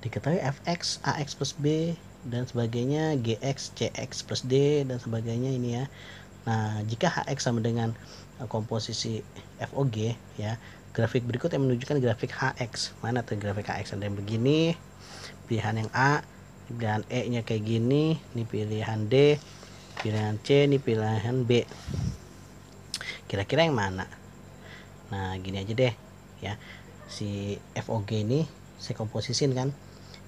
diketahui fx ax plus b dan sebagainya gx cx plus d dan sebagainya ini ya nah jika hx sama dengan eh, komposisi FOG ya grafik berikut yang menunjukkan grafik HX mana tuh grafik HX ada yang begini pilihan yang A dan E nya kayak gini ini pilihan D pilihan C ini pilihan B kira-kira yang mana nah gini aja deh ya si FOG ini saya komposisin kan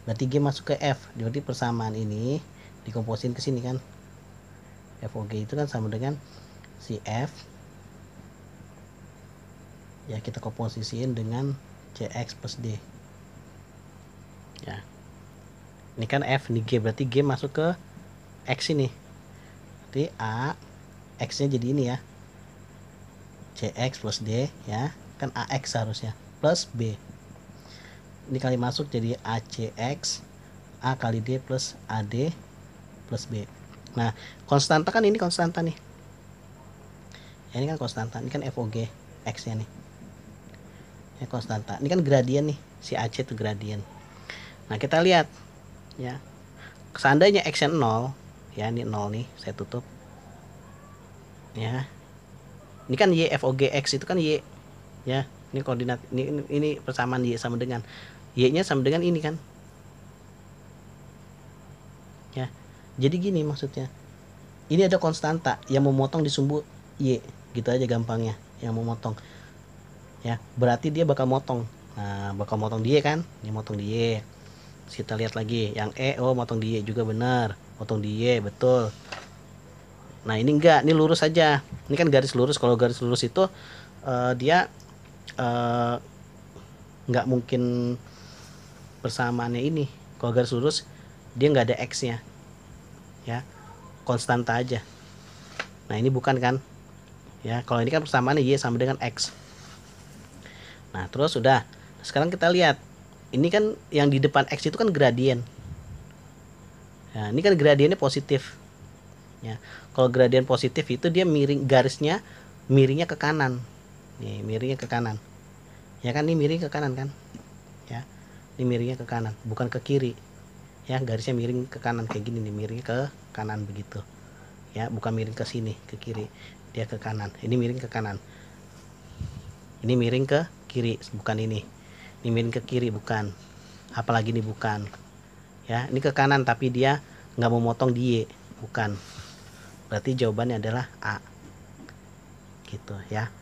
berarti G masuk ke F jadi persamaan ini dikomposin ke sini kan f o g itu kan sama dengan si F ya kita komposisiin dengan CX plus D ya ini kan F ini G berarti G masuk ke X ini berarti A X nya jadi ini ya CX plus D ya kan a x harusnya plus B dikali masuk jadi ACX A kali D plus AD plus B nah konstanta kan ini konstanta nih ya, ini kan konstanta ini kan FOG X nya nih ini konstanta ini kan gradien nih si AC itu gradien nah kita lihat ya seandainya X nya 0 ya ini 0 nih saya tutup ya ini kan y FOG X itu kan Y ya ini koordinat ini ini persamaan y sama dengan y-nya sama dengan ini kan ya jadi gini maksudnya ini ada konstanta yang memotong di sumbu y gitu aja gampangnya yang memotong ya berarti dia bakal motong nah bakal motong kan? dia kan ini motong dia kita lihat lagi yang e oh motong dia juga benar motong dia betul nah ini enggak ini lurus aja ini kan garis lurus kalau garis lurus itu uh, dia Eh, nggak uh, mungkin persamaannya ini kalau garis lurus dia nggak ada x nya ya konstanta aja nah ini bukan kan ya kalau ini kan persamaannya y sama dengan x nah terus sudah sekarang kita lihat ini kan yang di depan x itu kan gradien nah ini kan gradiennya positif ya kalau gradien positif itu dia miring garisnya miringnya ke kanan nih miringnya ke kanan ya kan ini miring ke kanan kan ya ini miringnya ke kanan bukan ke kiri ya garisnya miring ke kanan kayak gini nih miring ke kanan begitu ya bukan miring ke sini ke kiri dia ke kanan ini miring ke kanan ini miring ke kiri bukan ini ini miring ke kiri bukan apalagi ini bukan ya ini ke kanan tapi dia nggak mau motong di Y bukan berarti jawabannya adalah A gitu ya